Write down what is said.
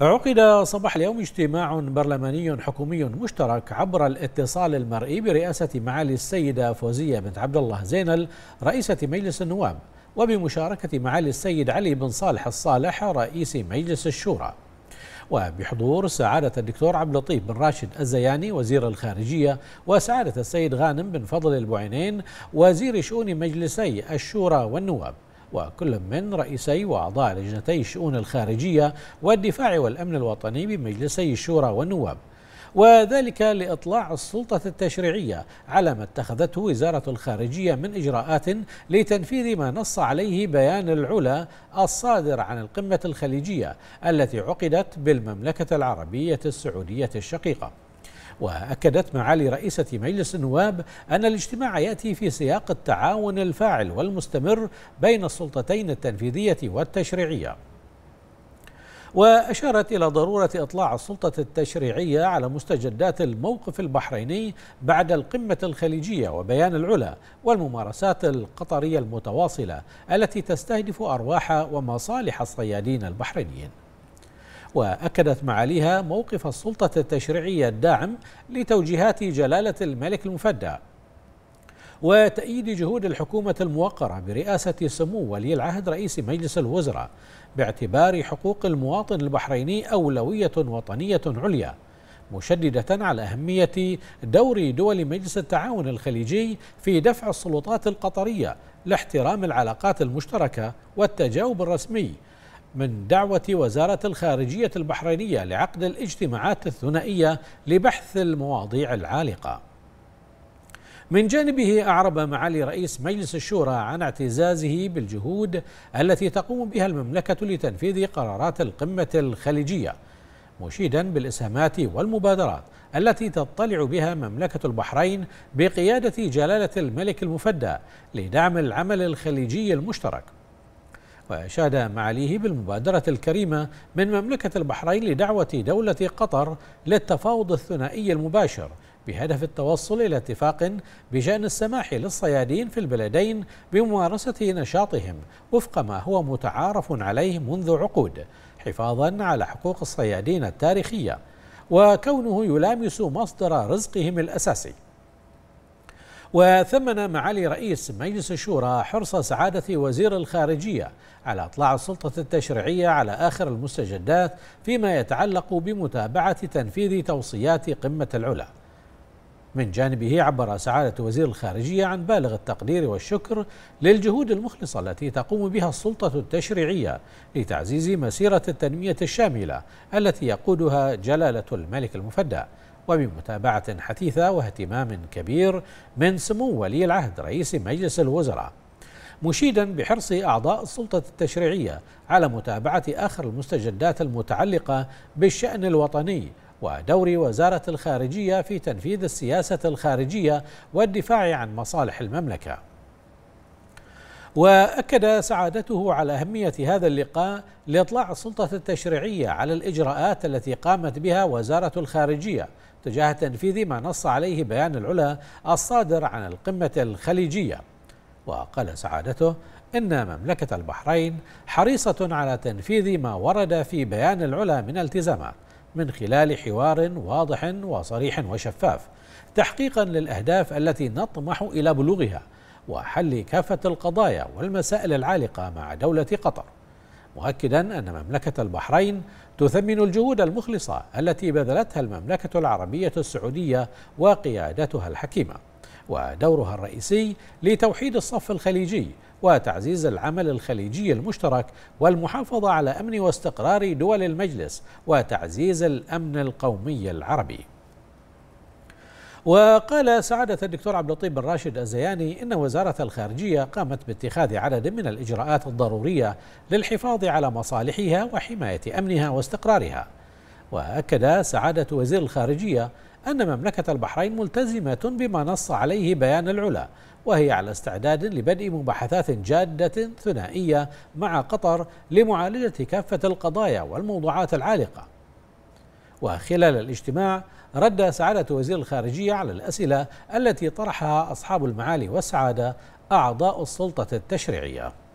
عقد صباح اليوم اجتماع برلماني حكومي مشترك عبر الاتصال المرئي برئاسة معالي السيدة فوزية بنت عبد الله زينل رئيسة مجلس النواب وبمشاركة معالي السيد علي بن صالح الصالح رئيس مجلس الشورى وبحضور سعادة الدكتور عبد اللطيف بن راشد الزياني وزير الخارجية وسعادة السيد غانم بن فضل البعينين وزير شؤون مجلسي الشورى والنواب وكل من رئيسي وأعضاء لجنتي الشؤون الخارجية والدفاع والأمن الوطني بمجلسي الشورى والنواب وذلك لإطلاع السلطة التشريعية على ما اتخذته وزارة الخارجية من إجراءات لتنفيذ ما نص عليه بيان العلا الصادر عن القمة الخليجية التي عقدت بالمملكة العربية السعودية الشقيقة وأكدت معالي رئيسة مجلس النواب أن الاجتماع يأتي في سياق التعاون الفاعل والمستمر بين السلطتين التنفيذية والتشريعية وأشارت إلى ضرورة إطلاع السلطة التشريعية على مستجدات الموقف البحريني بعد القمة الخليجية وبيان العلا والممارسات القطرية المتواصلة التي تستهدف أرواح ومصالح الصيادين البحرينيين وأكدت معاليها موقف السلطة التشريعية الداعم لتوجيهات جلالة الملك المفدى وتأييد جهود الحكومة الموقرة برئاسة سمو ولي العهد رئيس مجلس الوزراء باعتبار حقوق المواطن البحريني أولوية وطنية عليا مشددة على أهمية دور دول مجلس التعاون الخليجي في دفع السلطات القطرية لاحترام العلاقات المشتركة والتجاوب الرسمي من دعوة وزارة الخارجية البحرينية لعقد الاجتماعات الثنائية لبحث المواضيع العالقة من جانبه أعرب معالي رئيس مجلس الشورى عن اعتزازه بالجهود التي تقوم بها المملكة لتنفيذ قرارات القمة الخليجية مشيدا بالإسهامات والمبادرات التي تطلع بها مملكة البحرين بقيادة جلالة الملك المفدى لدعم العمل الخليجي المشترك وأشاد معاليه بالمبادرة الكريمة من مملكة البحرين لدعوة دولة قطر للتفاوض الثنائي المباشر بهدف التوصل إلى اتفاق بشأن السماح للصيادين في البلدين بممارسة نشاطهم وفق ما هو متعارف عليه منذ عقود حفاظا على حقوق الصيادين التاريخية وكونه يلامس مصدر رزقهم الأساسي وثمن معالي رئيس مجلس الشورى حرص سعادة وزير الخارجية على إطلاع السلطة التشريعية على آخر المستجدات فيما يتعلق بمتابعة تنفيذ توصيات قمة العلا من جانبه عبر سعادة وزير الخارجية عن بالغ التقدير والشكر للجهود المخلصة التي تقوم بها السلطة التشريعية لتعزيز مسيرة التنمية الشاملة التي يقودها جلالة الملك المفدى وبمتابعة حثيثة واهتمام كبير من سمو ولي العهد رئيس مجلس الوزراء مشيدا بحرص أعضاء السلطة التشريعية على متابعة آخر المستجدات المتعلقة بالشأن الوطني ودور وزارة الخارجية في تنفيذ السياسة الخارجية والدفاع عن مصالح المملكة واكد سعادته على اهميه هذا اللقاء لاطلاع السلطه التشريعيه على الاجراءات التي قامت بها وزاره الخارجيه تجاه تنفيذ ما نص عليه بيان العلا الصادر عن القمه الخليجيه وقال سعادته ان مملكه البحرين حريصه على تنفيذ ما ورد في بيان العلا من التزامات من خلال حوار واضح وصريح وشفاف تحقيقا للاهداف التي نطمح الى بلوغها وحل كافه القضايا والمسائل العالقه مع دوله قطر مؤكدا ان مملكه البحرين تثمن الجهود المخلصه التي بذلتها المملكه العربيه السعوديه وقيادتها الحكيمه ودورها الرئيسي لتوحيد الصف الخليجي وتعزيز العمل الخليجي المشترك والمحافظة على أمن واستقرار دول المجلس وتعزيز الأمن القومي العربي وقال سعادة الدكتور عبد اللطيف بن راشد الزياني إن وزارة الخارجية قامت باتخاذ عدد من الإجراءات الضرورية للحفاظ على مصالحها وحماية أمنها واستقرارها وأكد سعادة وزير الخارجية أن مملكة البحرين ملتزمة بما نص عليه بيان العلا وهي على استعداد لبدء مباحثات جادة ثنائية مع قطر لمعالجة كافة القضايا والموضوعات العالقة وخلال الاجتماع رد سعادة وزير الخارجية على الأسئلة التي طرحها أصحاب المعالي والسعادة أعضاء السلطة التشريعية